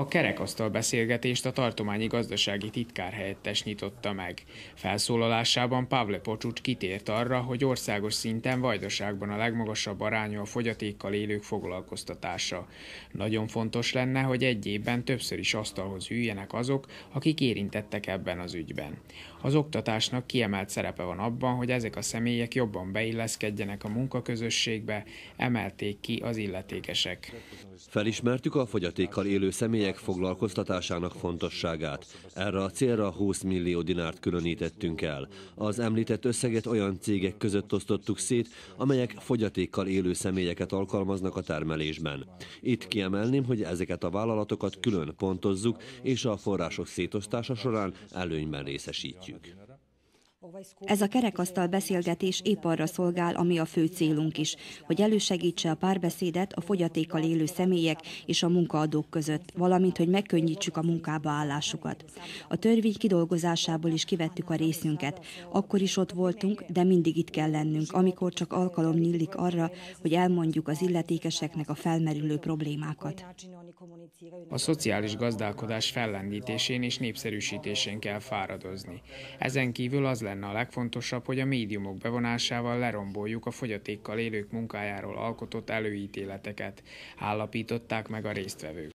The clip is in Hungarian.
A kerekasztal beszélgetést a tartományi gazdasági titkár helyettes nyitotta meg. Felszólalásában Pavle Pocsucs kitért arra, hogy országos szinten Vajdaságban a legmagasabb aránya a fogyatékkal élők foglalkoztatása. Nagyon fontos lenne, hogy egy évben többször is asztalhoz üljenek azok, akik érintettek ebben az ügyben. Az oktatásnak kiemelt szerepe van abban, hogy ezek a személyek jobban beilleszkedjenek a munkaközösségbe, emelték ki az illetékesek. Felismertük a fogyatékkal élő személyek személyek foglalkoztatásának fontosságát. Erre a célra 20 millió dinárt különítettünk el. Az említett összeget olyan cégek között osztottuk szét, amelyek fogyatékkal élő személyeket alkalmaznak a termelésben. Itt kiemelném, hogy ezeket a vállalatokat külön pontozzuk, és a források szétosztása során előnyben részesítjük. Ez a kerekasztal beszélgetés épp arra szolgál, ami a fő célunk is, hogy elősegítse a párbeszédet a fogyatékkal élő személyek és a munkaadók között, valamint, hogy megkönnyítsük a munkába állásukat. A törvény kidolgozásából is kivettük a részünket. Akkor is ott voltunk, de mindig itt kell lennünk, amikor csak alkalom nyílik arra, hogy elmondjuk az illetékeseknek a felmerülő problémákat. A szociális gazdálkodás fellendítésén és népszerűsítésén kell fáradozni. Ezen kívül az lenne a legfontosabb, hogy a médiumok bevonásával leromboljuk a fogyatékkal élők munkájáról alkotott előítéleteket, állapították meg a résztvevők.